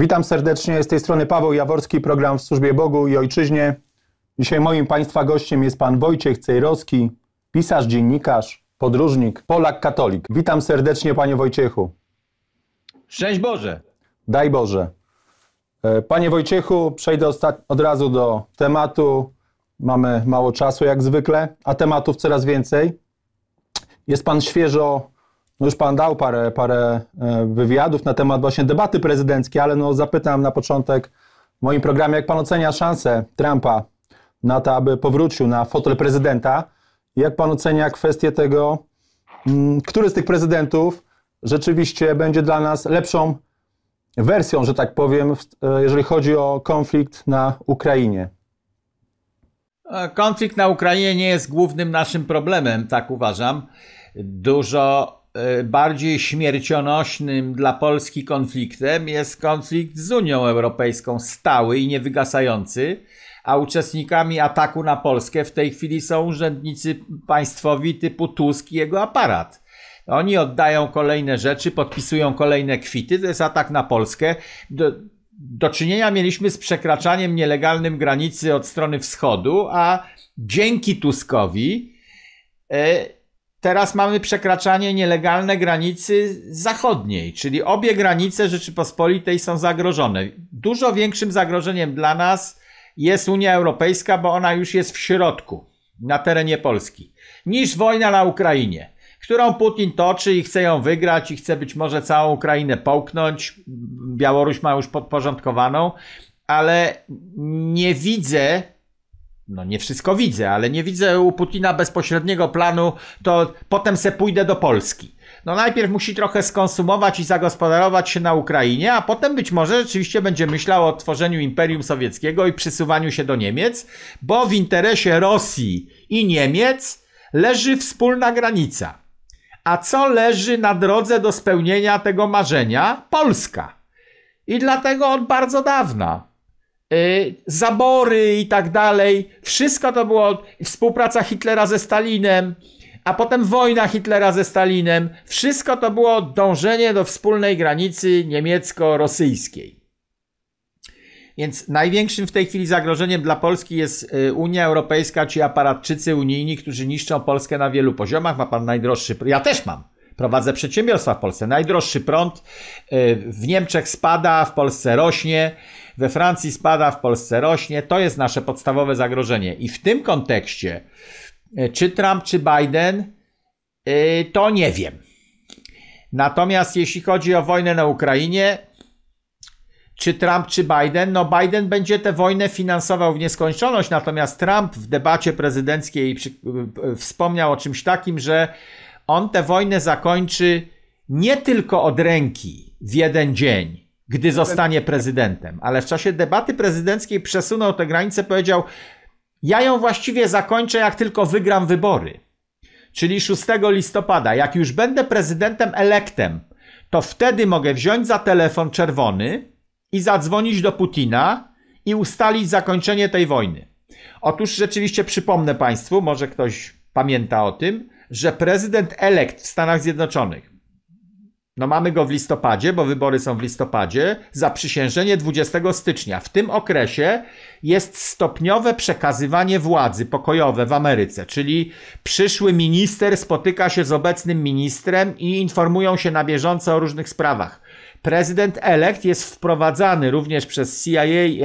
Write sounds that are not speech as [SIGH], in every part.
Witam serdecznie, z tej strony Paweł Jaworski, program w służbie Bogu i Ojczyźnie. Dzisiaj moim Państwa gościem jest Pan Wojciech Cejrowski, pisarz, dziennikarz, podróżnik, Polak, katolik. Witam serdecznie Panie Wojciechu. Szczęść Boże. Daj Boże. E, panie Wojciechu, przejdę od razu do tematu. Mamy mało czasu jak zwykle, a tematów coraz więcej. Jest Pan świeżo no już Pan dał parę, parę e, wywiadów na temat właśnie debaty prezydenckiej, ale no zapytam na początek w moim programie, jak Pan ocenia szansę Trumpa na to, aby powrócił na fotel prezydenta? Jak Pan ocenia kwestię tego, mm, który z tych prezydentów rzeczywiście będzie dla nas lepszą wersją, że tak powiem, e, jeżeli chodzi o konflikt na Ukrainie? E, konflikt na Ukrainie nie jest głównym naszym problemem, tak uważam. Dużo E, bardziej śmiercionośnym dla Polski konfliktem jest konflikt z Unią Europejską, stały i niewygasający, a uczestnikami ataku na Polskę w tej chwili są urzędnicy państwowi typu Tusk i jego aparat. Oni oddają kolejne rzeczy, podpisują kolejne kwity, to jest atak na Polskę. Do, do czynienia mieliśmy z przekraczaniem nielegalnym granicy od strony wschodu, a dzięki Tuskowi. Yy, teraz mamy przekraczanie nielegalne granicy zachodniej, czyli obie granice Rzeczypospolitej są zagrożone. Dużo większym zagrożeniem dla nas jest Unia Europejska, bo ona już jest w środku, na terenie Polski, niż wojna na Ukrainie, którą Putin toczy i chce ją wygrać i chce być może całą Ukrainę połknąć. Białoruś ma już podporządkowaną, ale nie widzę no nie wszystko widzę, ale nie widzę u Putina bezpośredniego planu, to potem se pójdę do Polski. No najpierw musi trochę skonsumować i zagospodarować się na Ukrainie, a potem być może rzeczywiście będzie myślał o tworzeniu Imperium Sowieckiego i przysuwaniu się do Niemiec, bo w interesie Rosji i Niemiec leży wspólna granica. A co leży na drodze do spełnienia tego marzenia? Polska. I dlatego od bardzo dawna Y, zabory i tak dalej. Wszystko to było współpraca Hitlera ze Stalinem, a potem wojna Hitlera ze Stalinem. Wszystko to było dążenie do wspólnej granicy niemiecko-rosyjskiej. Więc największym w tej chwili zagrożeniem dla Polski jest y, Unia Europejska czy aparatczycy unijni, którzy niszczą Polskę na wielu poziomach. Ma pan najdroższy. Ja też mam prowadzę przedsiębiorstwa w Polsce. Najdroższy prąd y, w Niemczech spada, w Polsce rośnie we Francji spada, w Polsce rośnie. To jest nasze podstawowe zagrożenie. I w tym kontekście, e, czy Trump, czy Biden, e, to nie wiem. Natomiast jeśli chodzi o wojnę na Ukrainie, czy Trump, czy Biden, no Biden będzie tę wojnę finansował w nieskończoność, natomiast Trump w debacie prezydenckiej e, wspomniał o czymś takim, że on tę wojnę zakończy nie tylko od ręki w jeden dzień, gdy zostanie prezydentem. Ale w czasie debaty prezydenckiej przesunął tę granicę, powiedział: Ja ją właściwie zakończę, jak tylko wygram wybory. Czyli 6 listopada, jak już będę prezydentem elektem, to wtedy mogę wziąć za telefon czerwony i zadzwonić do Putina i ustalić zakończenie tej wojny. Otóż rzeczywiście przypomnę Państwu, może ktoś pamięta o tym, że prezydent elekt w Stanach Zjednoczonych no mamy go w listopadzie, bo wybory są w listopadzie. Zaprzysiężenie 20 stycznia. W tym okresie jest stopniowe przekazywanie władzy pokojowe w Ameryce, czyli przyszły minister spotyka się z obecnym ministrem i informują się na bieżąco o różnych sprawach. Prezydent elekt jest wprowadzany również przez CIA,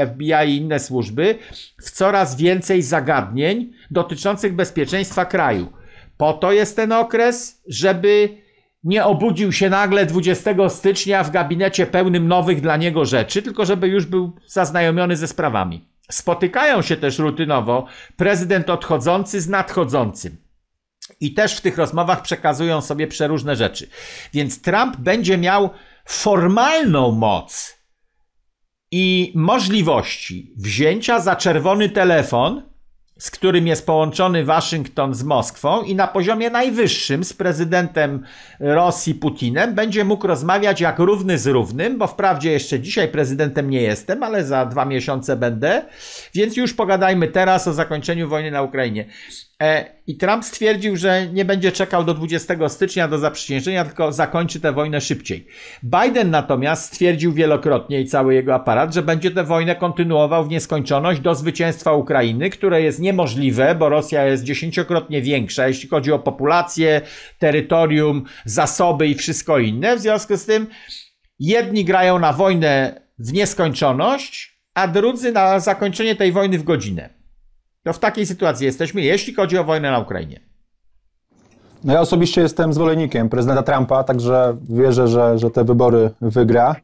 FBI i inne służby w coraz więcej zagadnień dotyczących bezpieczeństwa kraju. Po to jest ten okres, żeby nie obudził się nagle 20 stycznia w gabinecie pełnym nowych dla niego rzeczy, tylko żeby już był zaznajomiony ze sprawami. Spotykają się też rutynowo prezydent odchodzący z nadchodzącym. I też w tych rozmowach przekazują sobie przeróżne rzeczy. Więc Trump będzie miał formalną moc i możliwości wzięcia za czerwony telefon z którym jest połączony Waszyngton z Moskwą i na poziomie najwyższym z prezydentem Rosji Putinem będzie mógł rozmawiać jak równy z równym, bo wprawdzie jeszcze dzisiaj prezydentem nie jestem, ale za dwa miesiące będę, więc już pogadajmy teraz o zakończeniu wojny na Ukrainie. E, I Trump stwierdził, że nie będzie czekał do 20 stycznia do zaprzysiężenia, tylko zakończy tę wojnę szybciej. Biden natomiast stwierdził wielokrotnie i cały jego aparat, że będzie tę wojnę kontynuował w nieskończoność do zwycięstwa Ukrainy, które jest niemożliwe, bo Rosja jest dziesięciokrotnie większa, jeśli chodzi o populację, terytorium, zasoby i wszystko inne. W związku z tym jedni grają na wojnę w nieskończoność, a drudzy na zakończenie tej wojny w godzinę. To no w takiej sytuacji jesteśmy, jeśli chodzi o wojnę na Ukrainie. No ja osobiście jestem zwolennikiem prezydenta Trumpa, także wierzę, że, że te wybory wygra.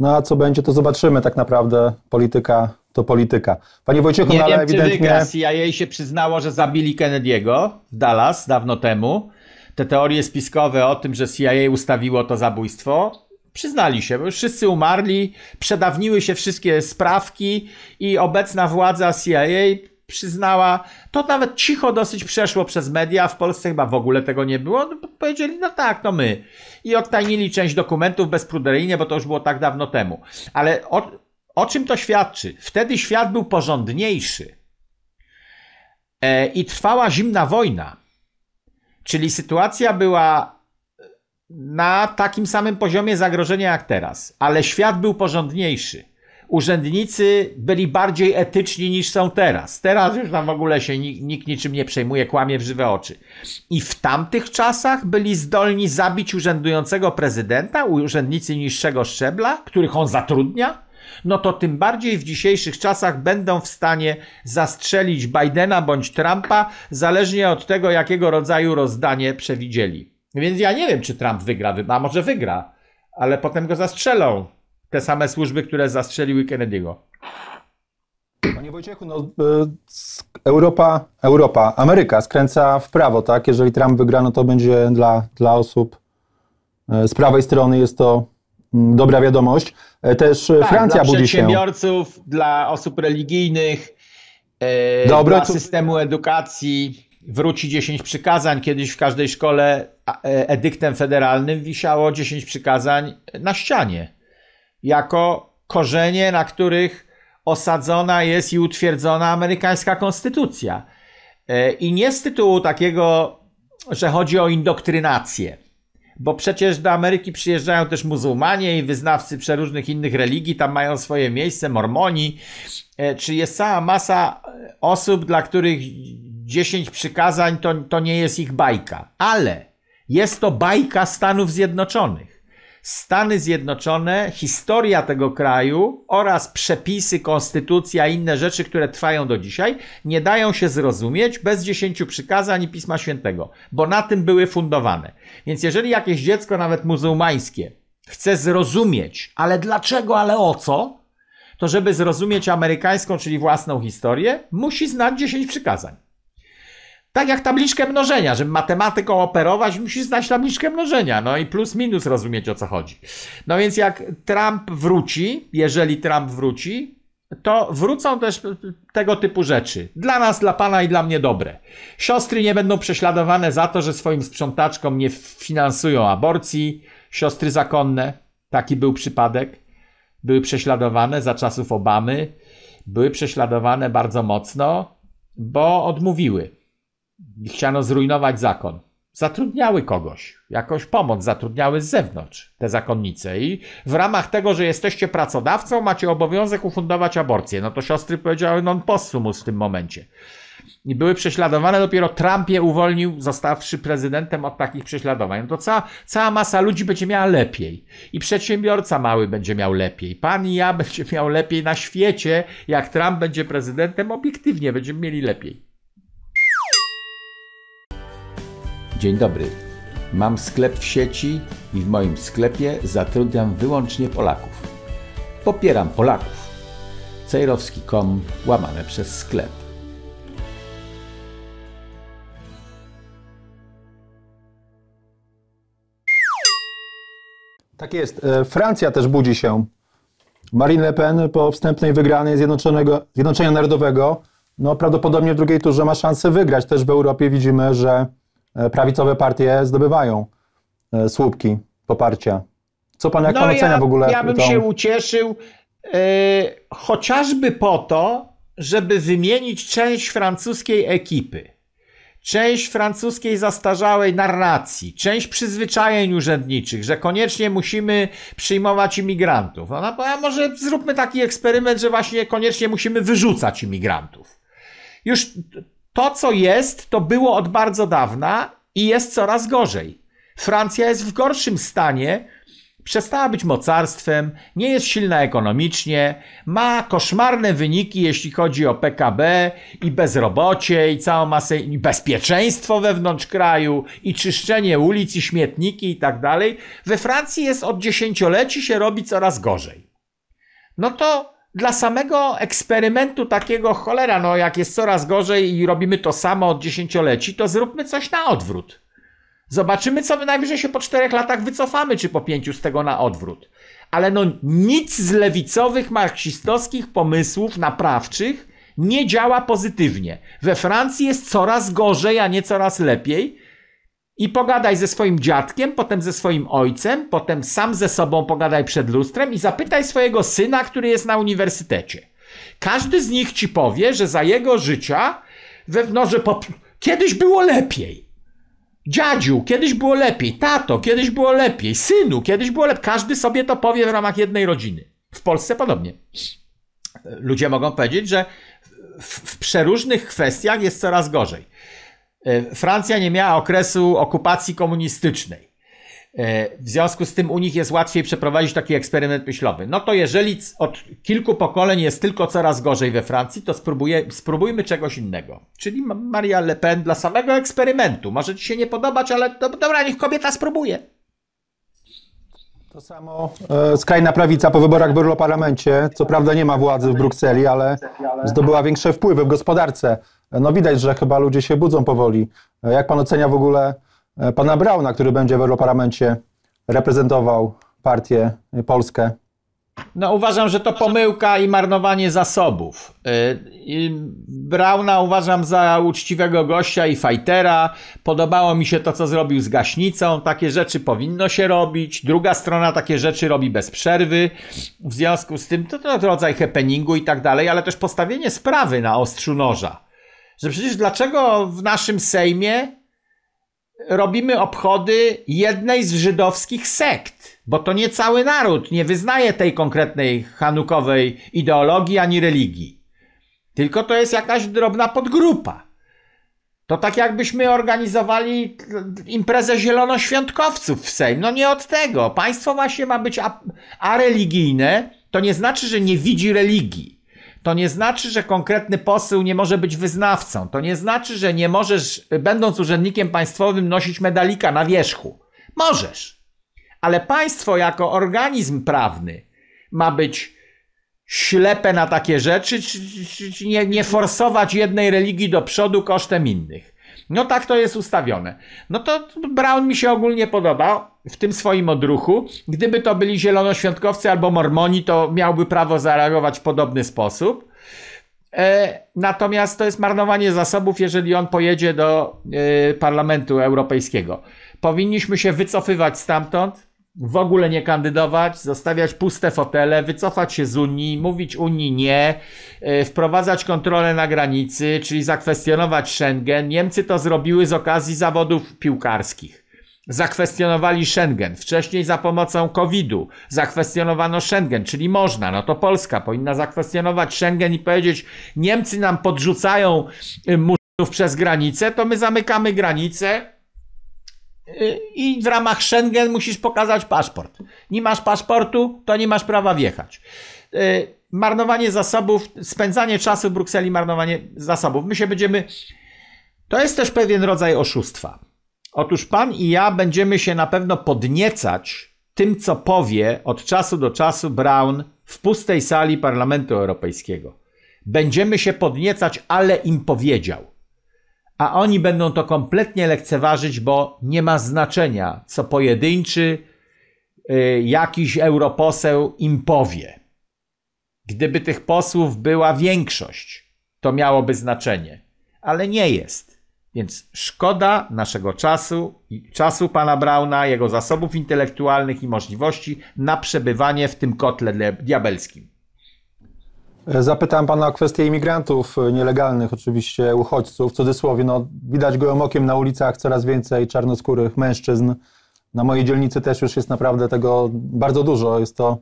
No a co będzie, to zobaczymy tak naprawdę. Polityka to polityka. Panie Wojciechu, nie no ale wiem, ewidentnie... Czy wygra. CIA się przyznało, że zabili Kennedy'ego w Dallas dawno temu. Te teorie spiskowe o tym, że CIA ustawiło to zabójstwo, przyznali się, bo już wszyscy umarli, przedawniły się wszystkie sprawki i obecna władza CIA przyznała. To nawet cicho dosyć przeszło przez media, w Polsce chyba w ogóle tego nie było. No, powiedzieli, no tak, no my. I odtajnili część dokumentów bezpruderyjnie, bo to już było tak dawno temu. Ale o, o czym to świadczy? Wtedy świat był porządniejszy e, i trwała zimna wojna. Czyli sytuacja była na takim samym poziomie zagrożenia jak teraz, ale świat był porządniejszy urzędnicy byli bardziej etyczni niż są teraz. Teraz już tam w ogóle się nikt, nikt niczym nie przejmuje, kłamie w żywe oczy. I w tamtych czasach byli zdolni zabić urzędującego prezydenta, urzędnicy niższego szczebla, których on zatrudnia, no to tym bardziej w dzisiejszych czasach będą w stanie zastrzelić Bidena bądź Trumpa, zależnie od tego, jakiego rodzaju rozdanie przewidzieli. Więc ja nie wiem, czy Trump wygra, a może wygra, ale potem go zastrzelą te same służby, które zastrzeliły Kennedy'ego. Panie Wojciechu, no, e, Europa, Europa, Ameryka skręca w prawo, tak? Jeżeli Trump wygra, no to będzie dla, dla osób e, z prawej strony jest to mm, dobra wiadomość. E, też tak, Francja budzi się. Dla przedsiębiorców, dla osób religijnych, Dobre, dla systemu edukacji. Wróci 10 przykazań. Kiedyś w każdej szkole edyktem federalnym wisiało 10 przykazań na ścianie jako korzenie, na których osadzona jest i utwierdzona amerykańska konstytucja. E, I nie z tytułu takiego, że chodzi o indoktrynację, bo przecież do Ameryki przyjeżdżają też muzułmanie i wyznawcy przeróżnych innych religii, tam mają swoje miejsce, mormoni, e, czy jest cała masa osób, dla których 10 przykazań to, to nie jest ich bajka, ale jest to bajka Stanów Zjednoczonych. Stany Zjednoczone, historia tego kraju oraz przepisy, konstytucja i inne rzeczy, które trwają do dzisiaj, nie dają się zrozumieć bez dziesięciu przykazań i Pisma Świętego, bo na tym były fundowane. Więc jeżeli jakieś dziecko, nawet muzułmańskie, chce zrozumieć, ale dlaczego, ale o co, to żeby zrozumieć amerykańską, czyli własną historię, musi znać dziesięć przykazań. Tak jak tabliczkę mnożenia, żeby matematyką operować, musisz znać tabliczkę mnożenia, no i plus minus rozumieć o co chodzi. No więc jak Trump wróci, jeżeli Trump wróci, to wrócą też tego typu rzeczy. Dla nas, dla pana i dla mnie dobre. Siostry nie będą prześladowane za to, że swoim sprzątaczkom nie finansują aborcji. Siostry zakonne, taki był przypadek, były prześladowane za czasów Obamy. Były prześladowane bardzo mocno, bo odmówiły chciano zrujnować zakon. Zatrudniały kogoś, jakąś pomoc zatrudniały z zewnątrz te zakonnice i w ramach tego, że jesteście pracodawcą, macie obowiązek ufundować aborcję. No to siostry powiedziały non possumus w tym momencie. I były prześladowane, dopiero Trump je uwolnił, zostawszy prezydentem od takich prześladowań. No to cała, cała masa ludzi będzie miała lepiej. I przedsiębiorca mały będzie miał lepiej. Pan i ja [LAUGHS] będzie miał lepiej na świecie, jak Trump będzie prezydentem, obiektywnie będziemy mieli lepiej. Dzień dobry. Mam sklep w sieci i w moim sklepie zatrudniam wyłącznie Polaków. Popieram Polaków. Cejrowski.com łamane przez sklep. Tak jest. E, Francja też budzi się. Marine Le Pen po wstępnej wygranej Zjednoczonego, Zjednoczenia Narodowego no prawdopodobnie w drugiej turze ma szansę wygrać. Też w Europie widzimy, że E, prawicowe partie zdobywają e, słupki poparcia. Co pan, jak no pan ja, ocenia w ogóle? Ja bym tą... się ucieszył yy, chociażby po to, żeby wymienić część francuskiej ekipy, część francuskiej zastarzałej narracji, część przyzwyczajeń urzędniczych, że koniecznie musimy przyjmować imigrantów. Ona, no a może zróbmy taki eksperyment, że właśnie koniecznie musimy wyrzucać imigrantów. Już to, co jest, to było od bardzo dawna i jest coraz gorzej. Francja jest w gorszym stanie, przestała być mocarstwem, nie jest silna ekonomicznie, ma koszmarne wyniki, jeśli chodzi o PKB i bezrobocie, i całą masę, i bezpieczeństwo wewnątrz kraju, i czyszczenie ulic, i śmietniki, i tak dalej. We Francji jest od dziesięcioleci się robi coraz gorzej. No to dla samego eksperymentu takiego cholera, no jak jest coraz gorzej i robimy to samo od dziesięcioleci, to zróbmy coś na odwrót. Zobaczymy, co najwyżej się po czterech latach wycofamy, czy po pięciu z tego na odwrót. Ale no nic z lewicowych, marksistowskich pomysłów naprawczych nie działa pozytywnie. We Francji jest coraz gorzej, a nie coraz lepiej i pogadaj ze swoim dziadkiem, potem ze swoim ojcem, potem sam ze sobą pogadaj przed lustrem i zapytaj swojego syna, który jest na uniwersytecie. Każdy z nich ci powie, że za jego życia wewnątrz no, pop... kiedyś było lepiej. Dziadziu, kiedyś było lepiej. Tato, kiedyś było lepiej. Synu, kiedyś było lepiej. Każdy sobie to powie w ramach jednej rodziny. W Polsce podobnie. Ludzie mogą powiedzieć, że w, w przeróżnych kwestiach jest coraz gorzej. E, Francja nie miała okresu okupacji komunistycznej. E, w związku z tym u nich jest łatwiej przeprowadzić taki eksperyment myślowy. No to jeżeli od kilku pokoleń jest tylko coraz gorzej we Francji, to spróbuję, spróbujmy czegoś innego. Czyli Maria Le Pen dla samego eksperymentu. Może ci się nie podobać, ale dobra, niech kobieta spróbuje. To samo e, skrajna prawica po wyborach w Europarlamencie, co prawda nie ma władzy w Brukseli, ale zdobyła większe wpływy w gospodarce no widać, że chyba ludzie się budzą powoli. E, jak pan ocenia w ogóle e, pana Brauna, który będzie w Europarlamencie reprezentował partię e, Polskę? No, uważam, że to pomyłka i marnowanie zasobów. Brauna uważam za uczciwego gościa i fajtera. Podobało mi się to, co zrobił z gaśnicą. Takie rzeczy powinno się robić. Druga strona takie rzeczy robi bez przerwy. W związku z tym to, to rodzaj happeningu i tak dalej, ale też postawienie sprawy na ostrzu noża że przecież dlaczego w naszym Sejmie robimy obchody jednej z żydowskich sekt? Bo to nie cały naród nie wyznaje tej konkretnej hanukowej ideologii ani religii. Tylko to jest jakaś drobna podgrupa. To tak jakbyśmy organizowali imprezę zielonoświątkowców w Sejm. No nie od tego. Państwo właśnie ma być a, a religijne. To nie znaczy, że nie widzi religii. To nie znaczy, że konkretny poseł nie może być wyznawcą. To nie znaczy, że nie możesz, będąc urzędnikiem państwowym, nosić medalika na wierzchu. Możesz. Ale państwo jako organizm prawny ma być ślepe na takie rzeczy, czy, czy, czy nie, nie forsować jednej religii do przodu kosztem innych. No tak to jest ustawione. No to Brown mi się ogólnie podoba w tym swoim odruchu. Gdyby to byli zielonoświątkowcy albo mormoni, to miałby prawo zareagować w podobny sposób. E, natomiast to jest marnowanie zasobów, jeżeli on pojedzie do e, Parlamentu Europejskiego. Powinniśmy się wycofywać stamtąd, w ogóle nie kandydować, zostawiać puste fotele, wycofać się z Unii, mówić Unii nie, e, wprowadzać kontrolę na granicy, czyli zakwestionować Schengen. Niemcy to zrobiły z okazji zawodów piłkarskich. Zakwestionowali Schengen. Wcześniej za pomocą COVID-u zakwestionowano Schengen, czyli można. No to Polska powinna zakwestionować Schengen i powiedzieć: Niemcy nam podrzucają y, murów przez granicę, to my zamykamy granicę Y, i w ramach Schengen musisz pokazać paszport. Nie masz paszportu, to nie masz prawa wjechać. Y, marnowanie zasobów, spędzanie czasu w Brukseli, marnowanie zasobów. My się będziemy. To jest też pewien rodzaj oszustwa. Otóż pan i ja będziemy się na pewno podniecać tym, co powie od czasu do czasu Brown w pustej sali Parlamentu Europejskiego. Będziemy się podniecać, ale im powiedział a oni będą to kompletnie lekceważyć, bo nie ma znaczenia, co pojedynczy y, jakiś europoseł im powie. Gdyby tych posłów była większość, to miałoby znaczenie, ale nie jest. Więc szkoda naszego czasu, czasu pana Brauna, jego zasobów intelektualnych i możliwości na przebywanie w tym kotle diabelskim. Zapytałem pana o kwestię imigrantów e, nielegalnych, oczywiście uchodźców, w cudzysłowie. No, widać gołym okiem na ulicach coraz więcej czarnoskórych mężczyzn. Na mojej dzielnicy też już jest naprawdę tego bardzo dużo. Jest to,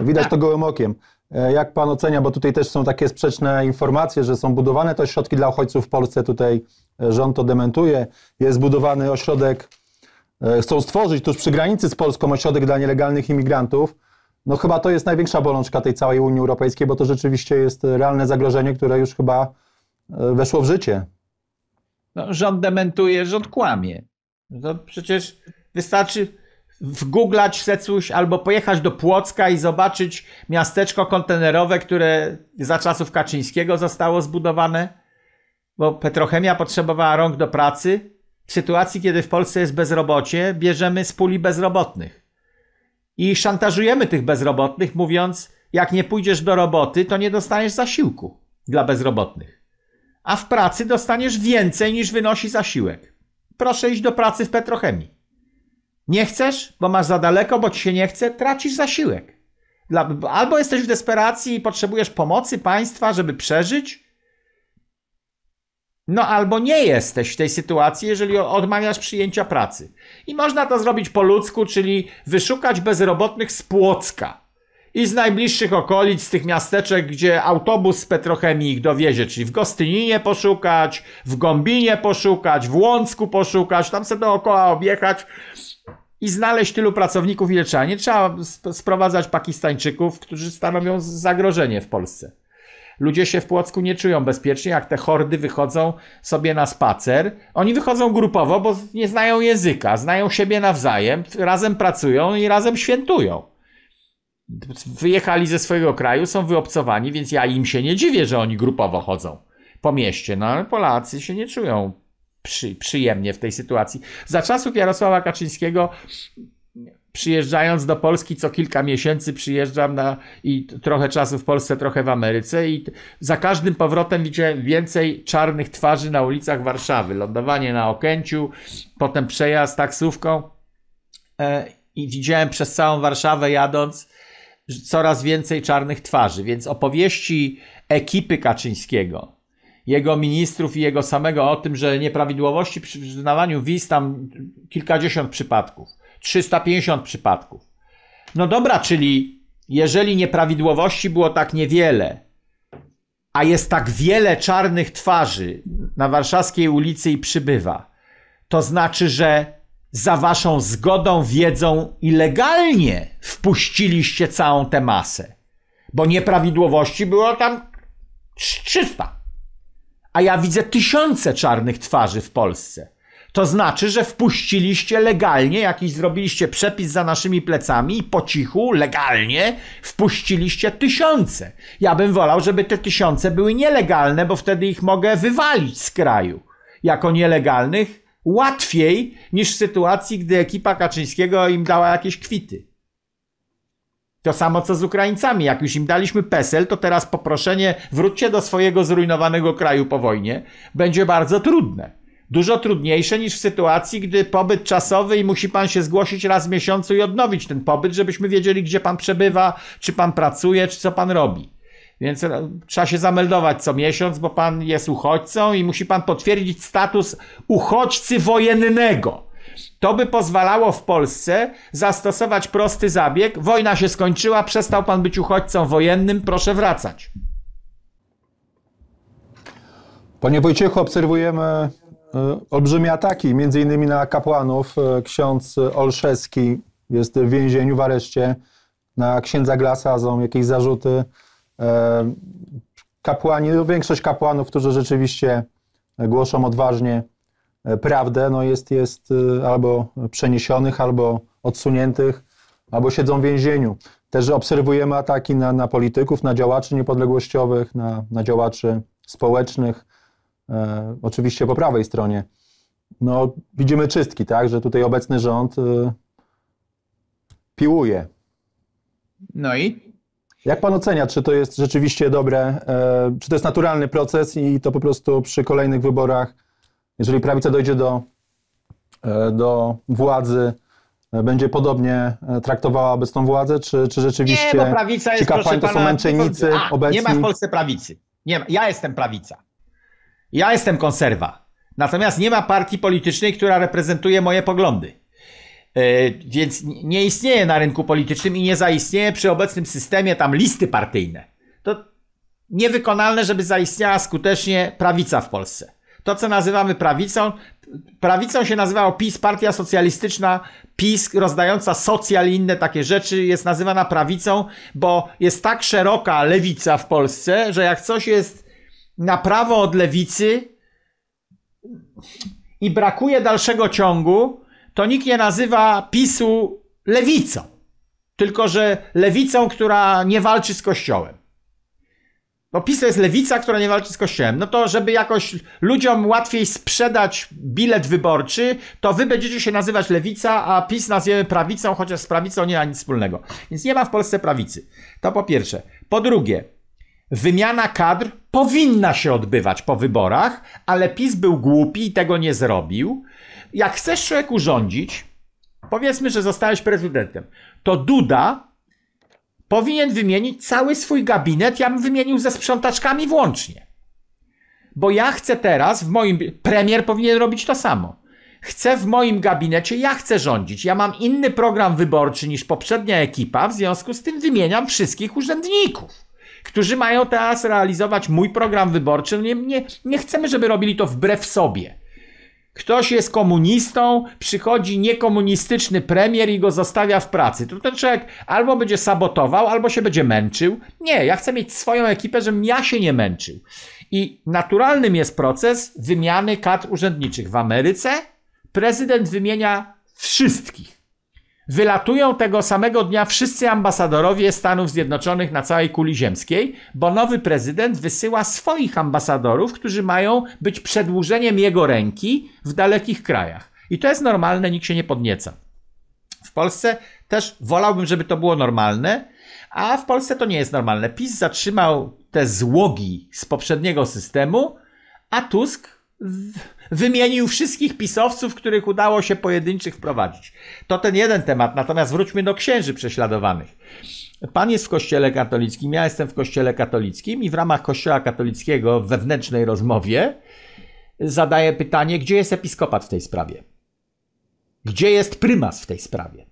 widać to gołym okiem. E, jak pan ocenia, bo tutaj też są takie sprzeczne informacje, że są budowane te ośrodki dla uchodźców w Polsce, tutaj e, rząd to dementuje. Jest budowany ośrodek, chcą stworzyć tuż przy granicy z Polską ośrodek dla nielegalnych imigrantów no chyba to jest największa bolączka tej całej Unii Europejskiej, bo to rzeczywiście jest realne zagrożenie, które już chyba e, weszło w życie. No, rząd dementuje, rząd kłamie. No, przecież wystarczy wgooglać secuś albo pojechać do Płocka i zobaczyć miasteczko kontenerowe, które za czasów Kaczyńskiego zostało zbudowane, bo petrochemia potrzebowała rąk do pracy. W sytuacji, kiedy w Polsce jest bezrobocie, bierzemy z puli bezrobotnych i szantażujemy tych bezrobotnych, mówiąc, jak nie pójdziesz do roboty, to nie dostaniesz zasiłku dla bezrobotnych. A w pracy dostaniesz więcej niż wynosi zasiłek. Proszę iść do pracy w petrochemii. Nie chcesz, bo masz za daleko, bo ci się nie chce, tracisz zasiłek. Dla, albo jesteś w desperacji i potrzebujesz pomocy państwa, żeby przeżyć, no albo nie jesteś w tej sytuacji, jeżeli odmawiasz przyjęcia pracy. I można to zrobić po ludzku, czyli wyszukać bezrobotnych z Płocka i z najbliższych okolic, z tych miasteczek, gdzie autobus z petrochemii ich dowiezie, czyli w Gostyninie poszukać, w Gąbinie poszukać, w Łącku poszukać, tam sobie dookoła objechać i znaleźć tylu pracowników, ile trzeba. Nie trzeba sprowadzać Pakistańczyków, którzy stanowią zagrożenie w Polsce. Ludzie się w Płocku nie czują bezpiecznie, jak te hordy wychodzą sobie na spacer. Oni wychodzą grupowo, bo nie znają języka, znają siebie nawzajem, razem pracują i razem świętują. Wyjechali ze swojego kraju, są wyobcowani, więc ja im się nie dziwię, że oni grupowo chodzą po mieście. No ale Polacy się nie czują przy, przyjemnie w tej sytuacji. Za czasów Jarosława Kaczyńskiego przyjeżdżając do Polski co kilka miesięcy przyjeżdżam na i trochę czasu w Polsce, trochę w Ameryce i za każdym powrotem widzę więcej czarnych twarzy na ulicach Warszawy. Lądowanie na Okęciu, potem przejazd taksówką e, i widziałem przez całą Warszawę jadąc coraz więcej czarnych twarzy, więc opowieści ekipy Kaczyńskiego, jego ministrów i jego samego o tym, że nieprawidłowości przy przyznawaniu wiz tam kilkadziesiąt przypadków 350 przypadków. No dobra, czyli jeżeli nieprawidłowości było tak niewiele, a jest tak wiele czarnych twarzy na warszawskiej ulicy i przybywa, to znaczy, że za waszą zgodą, wiedzą i legalnie wpuściliście całą tę masę. Bo nieprawidłowości było tam 300. A ja widzę tysiące czarnych twarzy w Polsce to znaczy, że wpuściliście legalnie, jakiś zrobiliście przepis za naszymi plecami i po cichu, legalnie wpuściliście tysiące. Ja bym wolał, żeby te tysiące były nielegalne, bo wtedy ich mogę wywalić z kraju jako nielegalnych łatwiej niż w sytuacji, gdy ekipa Kaczyńskiego im dała jakieś kwity. To samo co z Ukraińcami. Jak już im daliśmy PESEL, to teraz poproszenie wróćcie do swojego zrujnowanego kraju po wojnie będzie bardzo trudne dużo trudniejsze niż w sytuacji, gdy pobyt czasowy i musi pan się zgłosić raz w miesiącu i odnowić ten pobyt, żebyśmy wiedzieli, gdzie pan przebywa, czy pan pracuje, czy co pan robi. Więc e, trzeba się zameldować co miesiąc, bo pan jest uchodźcą i musi pan potwierdzić status uchodźcy wojennego. To by pozwalało w Polsce zastosować prosty zabieg. Wojna się skończyła, przestał pan być uchodźcą wojennym, proszę wracać. Panie Wojciechu, obserwujemy E, olbrzymie ataki, między innymi na kapłanów. E, ksiądz Olszewski jest w więzieniu, w areszcie. Na księdza Glasa są jakieś zarzuty. E, kapłani, no, większość kapłanów, którzy rzeczywiście głoszą odważnie prawdę, no jest, jest albo przeniesionych, albo odsuniętych, albo siedzą w więzieniu. Też obserwujemy ataki na, na polityków, na działaczy niepodległościowych, na, na działaczy społecznych. E, oczywiście po prawej stronie. No, widzimy czystki, tak, że tutaj obecny rząd e, piłuje. No i? Jak pan ocenia, czy to jest rzeczywiście dobre, e, czy to jest naturalny proces i to po prostu przy kolejnych wyborach, jeżeli prawica dojdzie do, do władzy, będzie podobnie traktowała obecną władzę, czy, czy rzeczywiście nie, bo prawica jest, ci kapłani to są męczennicy a, obecni? Nie ma w Polsce prawicy. Nie ma. Ja jestem prawica. Ja jestem konserwa. Natomiast nie ma partii politycznej, która reprezentuje moje poglądy. E, więc nie istnieje na rynku politycznym i nie zaistnieje przy obecnym systemie tam listy partyjne. To niewykonalne, żeby zaistniała skutecznie prawica w Polsce. To, co nazywamy prawicą, prawicą się nazywało PiS, Partia Socjalistyczna, PiS rozdająca socjal i inne takie rzeczy jest nazywana prawicą, bo jest tak szeroka lewica w Polsce, że jak coś jest na prawo od lewicy i brakuje dalszego ciągu, to nikt nie nazywa PiSu lewicą, tylko że lewicą, która nie walczy z Kościołem. Bo PiS to jest lewica, która nie walczy z Kościołem. No to, żeby jakoś ludziom łatwiej sprzedać bilet wyborczy, to wy będziecie się nazywać lewica, a PiS nazwiemy prawicą, chociaż z prawicą nie ma nic wspólnego. Więc nie ma w Polsce prawicy. To po pierwsze. Po drugie, wymiana kadr powinna się odbywać po wyborach, ale PiS był głupi i tego nie zrobił. Jak chcesz człowiek urządzić, powiedzmy, że zostałeś prezydentem, to Duda powinien wymienić cały swój gabinet. Ja bym wymienił ze sprzątaczkami włącznie. Bo ja chcę teraz, w moim. Premier powinien robić to samo. Chcę w moim gabinecie, ja chcę rządzić. Ja mam inny program wyborczy niż poprzednia ekipa, w związku z tym wymieniam wszystkich urzędników którzy mają teraz realizować mój program wyborczy. No nie, nie, nie chcemy, żeby robili to wbrew sobie. Ktoś jest komunistą, przychodzi niekomunistyczny premier i go zostawia w pracy. To ten człowiek albo będzie sabotował, albo się będzie męczył. Nie, ja chcę mieć swoją ekipę, żebym ja się nie męczył. I naturalnym jest proces wymiany kadr urzędniczych. W Ameryce prezydent wymienia wszystkich. Wylatują tego samego dnia wszyscy ambasadorowie Stanów Zjednoczonych na całej kuli ziemskiej, bo nowy prezydent wysyła swoich ambasadorów, którzy mają być przedłużeniem jego ręki w dalekich krajach. I to jest normalne, nikt się nie podnieca. W Polsce też wolałbym, żeby to było normalne, a w Polsce to nie jest normalne. PiS zatrzymał te złogi z poprzedniego systemu, a Tusk wymienił wszystkich pisowców, których udało się pojedynczych wprowadzić. To ten jeden temat. Natomiast wróćmy do księży prześladowanych. Pan jest w kościele katolickim, ja jestem w kościele katolickim i w ramach kościoła katolickiego w wewnętrznej rozmowie zadaję pytanie, gdzie jest episkopat w tej sprawie? Gdzie jest prymas w tej sprawie?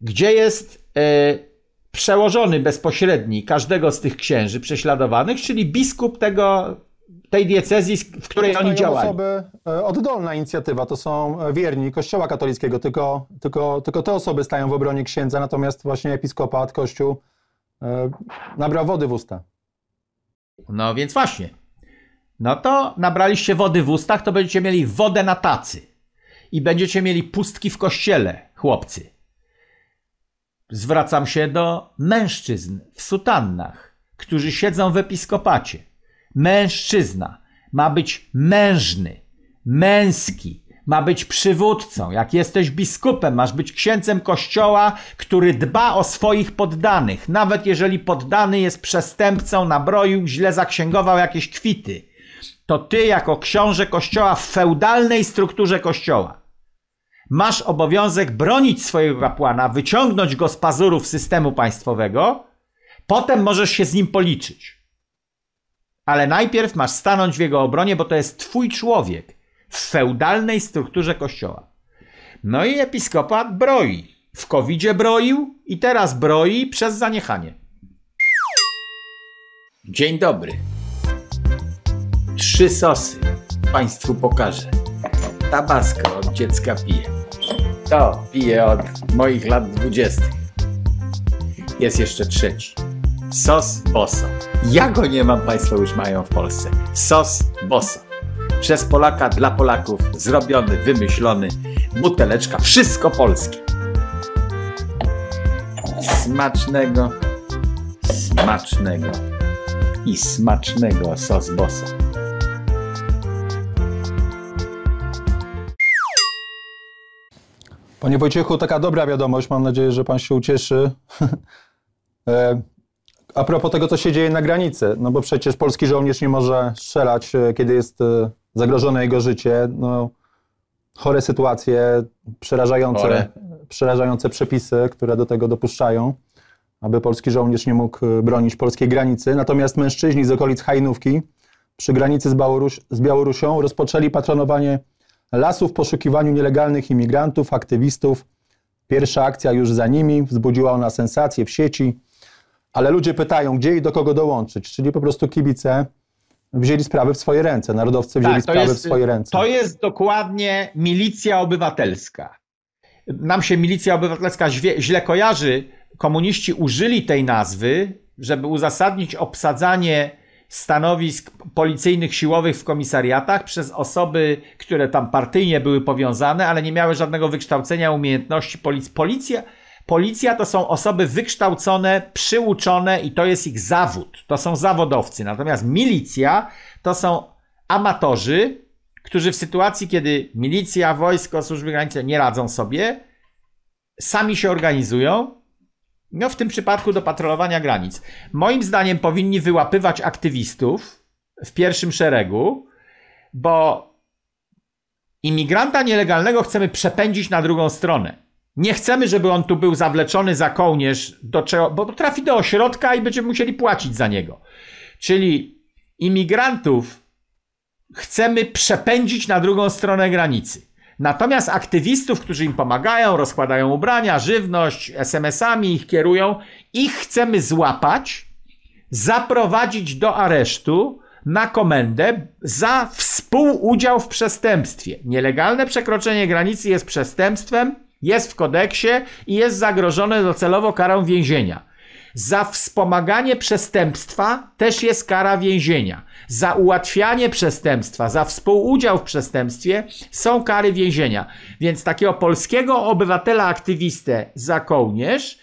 Gdzie jest e, przełożony bezpośredni każdego z tych księży prześladowanych, czyli biskup tego tej diecezji, w której oni działają. osoby, e, oddolna inicjatywa, to są e, wierni Kościoła katolickiego, tylko, tylko, tylko te osoby stają w obronie księdza, natomiast właśnie episkopat, Kościół e, nabrał wody w usta. No więc właśnie. No to nabraliście wody w ustach, to będziecie mieli wodę na tacy. I będziecie mieli pustki w kościele, chłopcy. Zwracam się do mężczyzn w sutannach, którzy siedzą w episkopacie. Mężczyzna ma być mężny, męski, ma być przywódcą. Jak jesteś biskupem, masz być księcem kościoła, który dba o swoich poddanych, nawet jeżeli poddany jest przestępcą, nabroił, źle zaksięgował jakieś kwity. To ty, jako książę kościoła w feudalnej strukturze kościoła, masz obowiązek bronić swojego kapłana, wyciągnąć go z pazurów systemu państwowego, potem możesz się z nim policzyć ale najpierw masz stanąć w jego obronie, bo to jest twój człowiek w feudalnej strukturze kościoła. No i episkopat broi. W covidzie broił i teraz broi przez zaniechanie. Dzień dobry. Trzy sosy Państwu pokażę. Tabasco od dziecka pije. To pije od moich lat dwudziestych. Jest jeszcze trzeci. Sos boso. Ja go nie mam, Państwo już mają w Polsce. Sos boso. Przez Polaka dla Polaków zrobiony, wymyślony. Buteleczka, wszystko polskie. Smacznego, smacznego i smacznego sos boso. Panie Wojciechu, taka dobra wiadomość. Mam nadzieję, że pan się ucieszy. [LAUGHS] E, a propos tego, co się dzieje na granicy, no bo przecież polski żołnierz nie może strzelać, e, kiedy jest e, zagrożone jego życie. No, chore sytuacje, przerażające, chore. przerażające przepisy, które do tego dopuszczają, aby polski żołnierz nie mógł e, bronić polskiej granicy. Natomiast mężczyźni z okolic Hajnówki przy granicy z, z Białorusią rozpoczęli patronowanie lasów w poszukiwaniu nielegalnych imigrantów, aktywistów. Pierwsza akcja już za nimi wzbudziła ona sensację w sieci ale ludzie pytają, gdzie i do kogo dołączyć, czyli po prostu kibice wzięli sprawy w swoje ręce, narodowcy wzięli tak, sprawy jest, w swoje ręce. To jest dokładnie milicja obywatelska. Nam się milicja obywatelska źle kojarzy. Komuniści użyli tej nazwy, żeby uzasadnić obsadzanie stanowisk policyjnych, siłowych w komisariatach przez osoby, które tam partyjnie były powiązane, ale nie miały żadnego wykształcenia, umiejętności. Policja, Policja to są osoby wykształcone, przyuczone i to jest ich zawód. To są zawodowcy. Natomiast milicja to są amatorzy, którzy w sytuacji, kiedy milicja, wojsko, służby graniczne nie radzą sobie, sami się organizują. No, w tym przypadku do patrolowania granic. Moim zdaniem powinni wyłapywać aktywistów w pierwszym szeregu, bo imigranta nielegalnego chcemy przepędzić na drugą stronę nie chcemy, żeby on tu był zawleczony za kołnierz, do czego, bo trafi do ośrodka i będziemy musieli płacić za niego. Czyli imigrantów chcemy przepędzić na drugą stronę granicy. Natomiast aktywistów, którzy im pomagają, rozkładają ubrania, żywność, SMS-ami ich kierują, ich chcemy złapać, zaprowadzić do aresztu na komendę za współudział w przestępstwie. Nielegalne przekroczenie granicy jest przestępstwem jest w kodeksie i jest zagrożone docelowo karą więzienia. Za wspomaganie przestępstwa też jest kara więzienia. Za ułatwianie przestępstwa, za współudział w przestępstwie są kary więzienia. Więc takiego polskiego obywatela aktywistę za kołnierz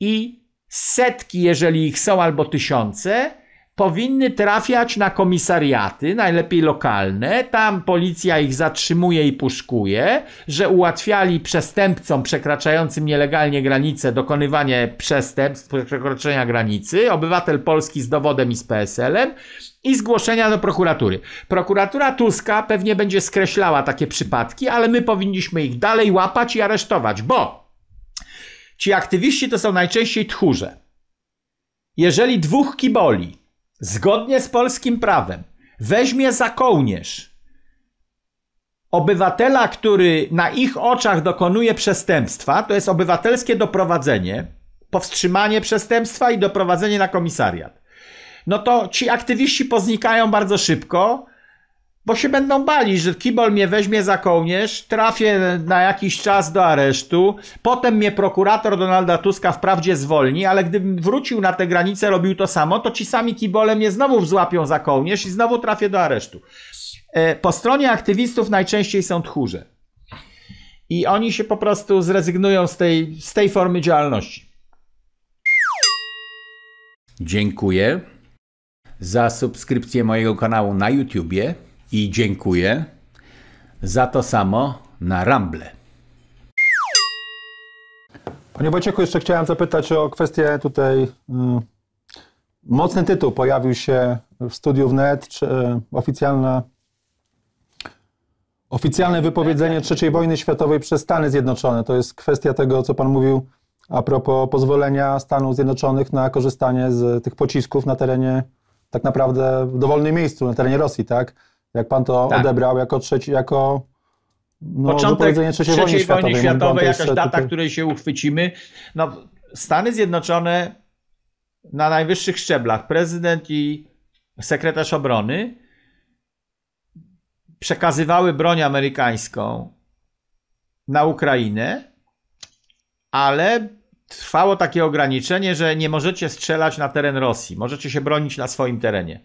i setki, jeżeli ich są, albo tysiące, powinny trafiać na komisariaty, najlepiej lokalne. Tam policja ich zatrzymuje i puszkuje, że ułatwiali przestępcom przekraczającym nielegalnie granicę dokonywanie przestępstw, przekroczenia granicy, obywatel Polski z dowodem i z PSL-em i zgłoszenia do prokuratury. Prokuratura Tuska pewnie będzie skreślała takie przypadki, ale my powinniśmy ich dalej łapać i aresztować, bo ci aktywiści to są najczęściej tchórze. Jeżeli dwóch kiboli zgodnie z polskim prawem weźmie za kołnierz obywatela, który na ich oczach dokonuje przestępstwa, to jest obywatelskie doprowadzenie, powstrzymanie przestępstwa i doprowadzenie na komisariat. No to ci aktywiści poznikają bardzo szybko, bo się będą bali, że kibol mnie weźmie za kołnierz, trafię na jakiś czas do aresztu, potem mnie prokurator Donalda Tuska wprawdzie zwolni, ale gdybym wrócił na tę granicę, robił to samo, to ci sami kibole mnie znowu złapią za kołnierz i znowu trafię do aresztu. E, po stronie aktywistów najczęściej są tchórze. I oni się po prostu zrezygnują z tej, z tej formy działalności. Dziękuję za subskrypcję mojego kanału na YouTubie i dziękuję za to samo na Ramble. Panie Wojciechu, jeszcze chciałem zapytać o kwestię tutaj. Mm, mocny tytuł pojawił się w studiu wnet, czy e, oficjalne, oficjalne wypowiedzenie III wojny światowej przez Stany Zjednoczone. To jest kwestia tego, co Pan mówił a propos pozwolenia Stanów Zjednoczonych na korzystanie z tych pocisków na terenie, tak naprawdę w dowolnym miejscu, na terenie Rosji, tak? Jak pan to tak. odebrał jako trzeci, jako no, początek III wojny, wojny światowej, światowej jakaś data, tutaj... której się uchwycimy. No, Stany Zjednoczone na najwyższych szczeblach, prezydent i sekretarz obrony, przekazywały broń amerykańską na Ukrainę, ale trwało takie ograniczenie, że nie możecie strzelać na teren Rosji, możecie się bronić na swoim terenie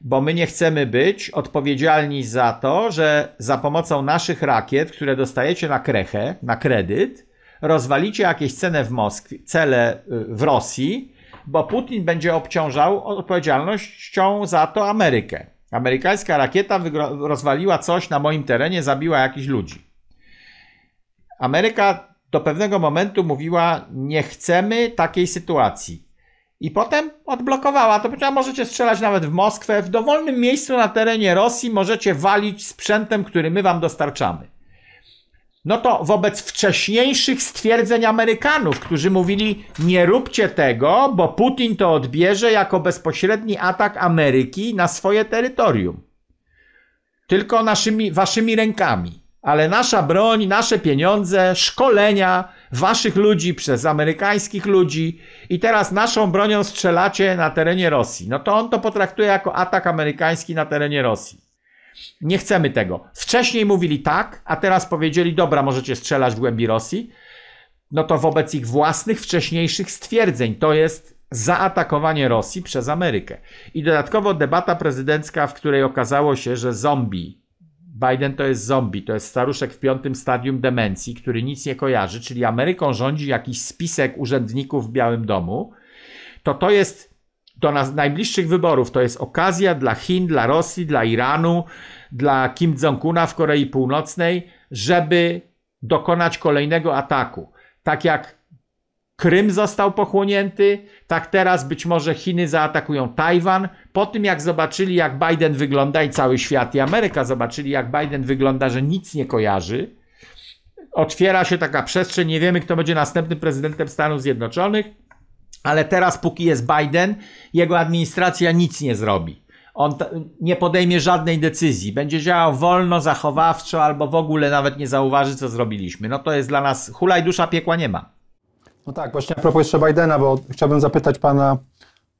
bo my nie chcemy być odpowiedzialni za to, że za pomocą naszych rakiet, które dostajecie na krechę, na kredyt, rozwalicie jakieś cele w Moskwie, cele w Rosji, bo Putin będzie obciążał odpowiedzialnością za to Amerykę. Amerykańska rakieta rozwaliła coś na moim terenie, zabiła jakichś ludzi. Ameryka do pewnego momentu mówiła: Nie chcemy takiej sytuacji. I potem odblokowała. To powiedziała, możecie strzelać nawet w Moskwę. W dowolnym miejscu na terenie Rosji możecie walić sprzętem, który my wam dostarczamy. No to wobec wcześniejszych stwierdzeń Amerykanów, którzy mówili, nie róbcie tego, bo Putin to odbierze jako bezpośredni atak Ameryki na swoje terytorium. Tylko naszymi, waszymi rękami ale nasza broń, nasze pieniądze, szkolenia waszych ludzi przez amerykańskich ludzi i teraz naszą bronią strzelacie na terenie Rosji. No to on to potraktuje jako atak amerykański na terenie Rosji. Nie chcemy tego. Wcześniej mówili tak, a teraz powiedzieli, dobra, możecie strzelać w głębi Rosji. No to wobec ich własnych wcześniejszych stwierdzeń to jest zaatakowanie Rosji przez Amerykę. I dodatkowo debata prezydencka, w której okazało się, że zombie Biden to jest zombie, to jest staruszek w piątym stadium demencji, który nic nie kojarzy, czyli Ameryką rządzi jakiś spisek urzędników w Białym Domu, to to jest do nas najbliższych wyborów to jest okazja dla Chin, dla Rosji, dla Iranu, dla Kim Jong-una w Korei Północnej, żeby dokonać kolejnego ataku. Tak jak Krym został pochłonięty, tak teraz być może Chiny zaatakują Tajwan. Po tym jak zobaczyli, jak Biden wygląda i cały świat i Ameryka zobaczyli, jak Biden wygląda, że nic nie kojarzy, otwiera się taka przestrzeń, nie wiemy, kto będzie następnym prezydentem Stanów Zjednoczonych, ale teraz, póki jest Biden, jego administracja nic nie zrobi. On nie podejmie żadnej decyzji, będzie działał wolno, zachowawczo albo w ogóle nawet nie zauważy, co zrobiliśmy. No to jest dla nas hulaj dusza, piekła nie ma. No tak, właśnie a propos jeszcze Bidena, bo chciałbym zapytać pana,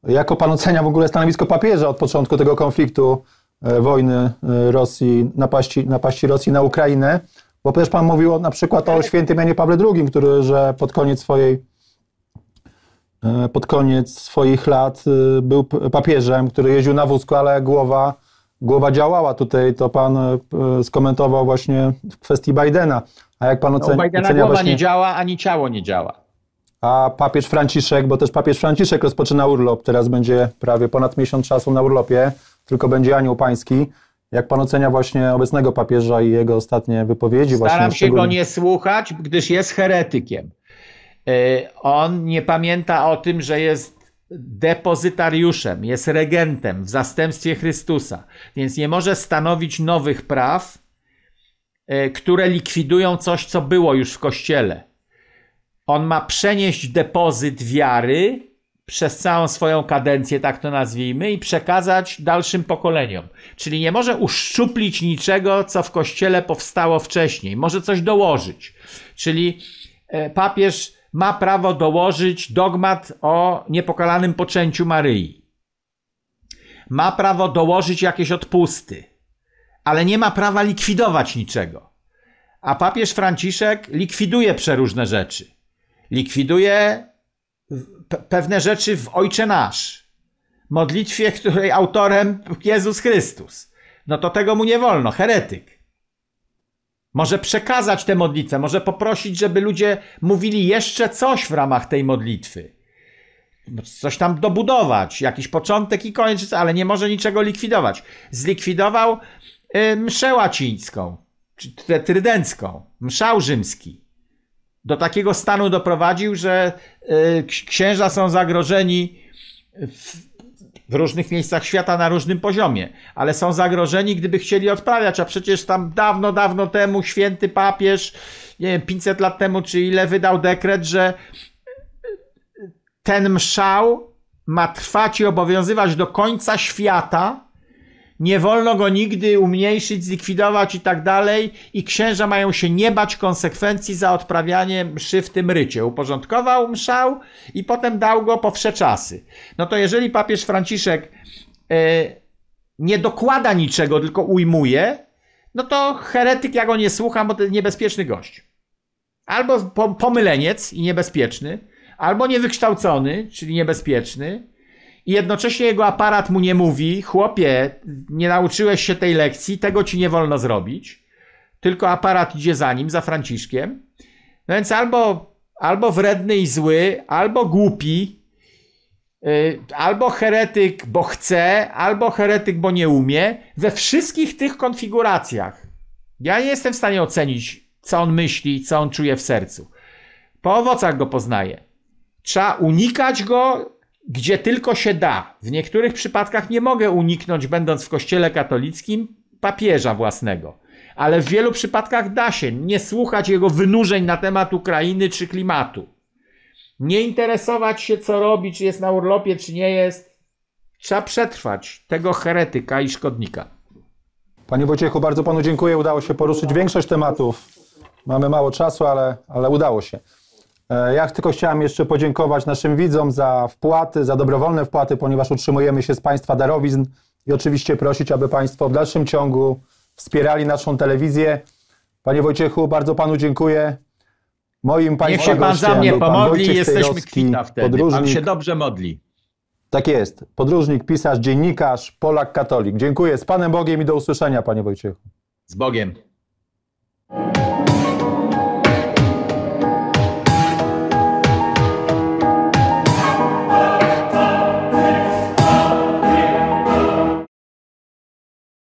jako pan ocenia w ogóle stanowisko papieża od początku tego konfliktu, e, wojny e, Rosji, napaści, napaści Rosji na Ukrainę? Bo też pan mówił na przykład o świętym Janie Pawle II, który, że pod koniec swojej e, pod koniec swoich lat był papieżem, który jeździł na wózku, ale głowa, głowa działała tutaj. To pan skomentował właśnie w kwestii Bidena. A jak pan no, ocenia? No, Bidena ocenia głowa właśnie... nie działa, ani ciało nie działa a papież Franciszek, bo też papież Franciszek rozpoczyna urlop, teraz będzie prawie ponad miesiąc czasu na urlopie, tylko będzie anioł pański. Jak pan ocenia właśnie obecnego papieża i jego ostatnie wypowiedzi? Staram się go nie słuchać, gdyż jest heretykiem. E, on nie pamięta o tym, że jest depozytariuszem, jest regentem w zastępstwie Chrystusa, więc nie może stanowić nowych praw, e, które likwidują coś, co było już w Kościele. On ma przenieść depozyt wiary przez całą swoją kadencję, tak to nazwijmy, i przekazać dalszym pokoleniom. Czyli nie może uszczuplić niczego, co w kościele powstało wcześniej, może coś dołożyć. Czyli e, papież ma prawo dołożyć dogmat o niepokalanym poczęciu Maryi. Ma prawo dołożyć jakieś odpusty, ale nie ma prawa likwidować niczego. A papież Franciszek likwiduje przeróżne rzeczy likwiduje pewne rzeczy w Ojcze Nasz, modlitwie, której autorem Jezus Chrystus. No to tego mu nie wolno, heretyk. Może przekazać tę modlitwę, może poprosić, żeby ludzie mówili jeszcze coś w ramach tej modlitwy. No, coś tam dobudować, jakiś początek i koniec, ale nie może niczego likwidować. Zlikwidował y, mszę łacińską, czy trydencką, mszał rzymski do takiego stanu doprowadził, że y, księża są zagrożeni w, w różnych miejscach świata na różnym poziomie, ale są zagrożeni, gdyby chcieli odprawiać, a przecież tam dawno, dawno temu święty papież, nie wiem, 500 lat temu czy ile wydał dekret, że y, ten mszał ma trwać i obowiązywać do końca świata, nie wolno go nigdy umniejszyć, zlikwidować i tak dalej. I księża mają się nie bać konsekwencji za odprawianie mszy w tym rycie. Uporządkował mszał i potem dał go po wsze czasy. No to jeżeli papież Franciszek e, nie dokłada niczego, tylko ujmuje, no to heretyk, ja go nie słucham, bo to niebezpieczny gość. Albo pomyleniec i niebezpieczny, albo niewykształcony, czyli niebezpieczny, i jednocześnie jego aparat mu nie mówi: Chłopie, nie nauczyłeś się tej lekcji, tego ci nie wolno zrobić. Tylko aparat idzie za nim, za Franciszkiem. No więc albo, albo wredny i zły, albo głupi, y, albo heretyk, bo chce, albo heretyk, bo nie umie. We wszystkich tych konfiguracjach. Ja nie jestem w stanie ocenić, co on myśli, co on czuje w sercu. Po owocach go poznaje. Trzeba unikać go gdzie tylko się da. W niektórych przypadkach nie mogę uniknąć, będąc w kościele katolickim, papieża własnego. Ale w wielu przypadkach da się nie słuchać jego wynurzeń na temat Ukrainy czy klimatu. Nie interesować się, co robi, czy jest na urlopie, czy nie jest. Trzeba przetrwać tego heretyka i szkodnika. Panie Wojciechu, bardzo panu dziękuję. Udało się poruszyć większość tematów. Mamy mało czasu, ale, ale udało się. E, ja tylko chciałem jeszcze podziękować naszym widzom za wpłaty, za dobrowolne wpłaty, ponieważ utrzymujemy się z Państwa darowizn i oczywiście prosić, aby Państwo w dalszym ciągu wspierali naszą telewizję. Panie Wojciechu, bardzo Panu dziękuję. Moim Państwa Niech się Pan za mnie pomodli, jesteśmy kwita wtedy. Pan się dobrze modli. Tak jest. Podróżnik, pisarz, dziennikarz, Polak, katolik. Dziękuję. Z Panem Bogiem i do usłyszenia, Panie Wojciechu. Z Bogiem.